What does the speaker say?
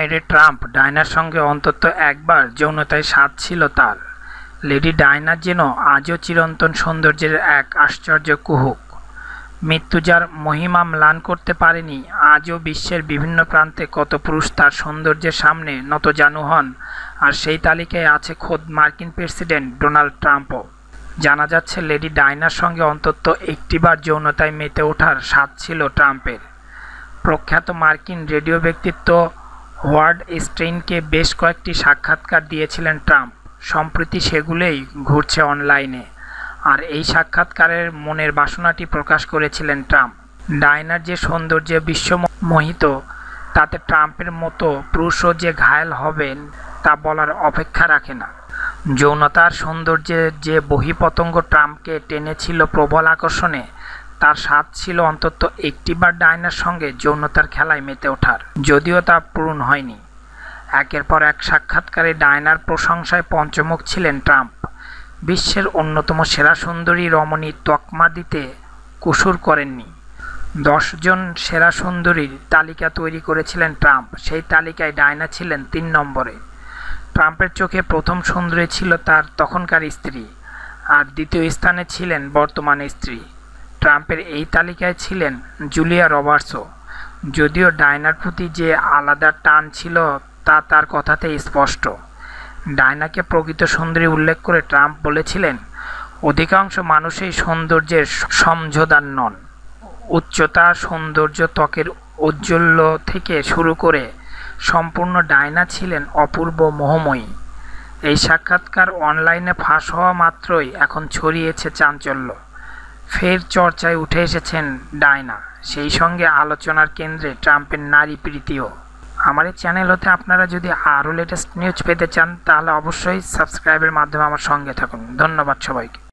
বাইরে ট্রাম্প ডায়নার সঙ্গে অন্তত একবার যৌনতায় স্বাদ ছিল তার লেডি ডায়না যেন আজও চিরন্তন সৌন্দর্যের এক আশ্চর্য কুহুক মৃত্যু যার মহিমা ম্লান করতে পারেনি আজও বিশ্বের বিভিন্ন প্রান্তে কত পুরুষ তার সৌন্দর্যের সামনে নত জানু হন আর সেই তালিকায় আছে খোদ মার্কিন প্রেসিডেন্ট ডোনাল্ড ট্রাম্পও জানা যাচ্ছে লেডি ডায়নার সঙ্গে অন্তত একটিবার যৌনতায় মেতে ওঠার স্বাদ ছিল ট্রাম্পের প্রখ্যাত মার্কিন রেডিও ব্যক্তিত্ব ওয়ার্ড স্ট্রেইনকে বেশ কয়েকটি সাক্ষাৎকার দিয়েছিলেন ট্রাম্প সম্প্রতি সেগুলোই ঘুরছে অনলাইনে আর এই সাক্ষাৎকারের মনের বাসনাটি প্রকাশ করেছিলেন ট্রাম্প ডায়নার যে সৌন্দর্যে বিশ্বমোহিত তাতে ট্রাম্পের মতো পুরুষও যে ঘায়ল হবেন তা বলার অপেক্ষা রাখে না যৌনতার সৌন্দর্যের যে বহিপতঙ্গ ট্রাম্পকে টেনেছিল প্রবল আকর্ষণে তার স্বাদ ছিল অন্তত একটিবার ডায়নার সঙ্গে যৌনতার খেলায় মেতে ওঠার যদিও তা পূরণ হয়নি একের পর এক সাক্ষাৎকারে ডায়নার প্রশংসায় পঞ্চমুখ ছিলেন ট্রাম্প বিশ্বের অন্যতম সেরা সুন্দরী রমণী তকমা দিতে কুসুর করেননি দশজন সেরা সুন্দরীর তালিকা তৈরি করেছিলেন ট্রাম্প সেই তালিকায় ডায়না ছিলেন তিন নম্বরে ট্রাম্পের চোখে প্রথম সুন্দরী ছিল তার তখনকার স্ত্রী আর দ্বিতীয় স্থানে ছিলেন বর্তমান স্ত্রী ট্রাম্পের এই তালিকায় ছিলেন জুলিয়া রবার্টসও যদিও ডায়নার প্রতি যে আলাদা টান ছিল তা তার কথাতে স্পষ্ট ডায়নাকে প্রকৃত সুন্দরী উল্লেখ করে ট্রাম্প বলেছিলেন অধিকাংশ মানুষই সৌন্দর্যের সমঝোদার নন উচ্চতা সৌন্দর্য ত্বকের ঔজ্জ্বল্য থেকে শুরু করে সম্পূর্ণ ডায়না ছিলেন অপূর্ব মোহময়ী এই সাক্ষাৎকার অনলাইনে ফাঁস হওয়া মাত্রই এখন ছড়িয়েছে চাঞ্চল্য ফের চর্চায় উঠে এসেছেন ডায়না সেই সঙ্গে আলোচনার কেন্দ্রে ট্রাম্পের নারী প্রীতিও আমার এই চ্যানেল হতে আপনারা যদি আরও লেটেস্ট নিউজ পেতে চান তাহলে অবশ্যই সাবস্ক্রাইবের মাধ্যমে আমার সঙ্গে থাকুন ধন্যবাদ সবাইকে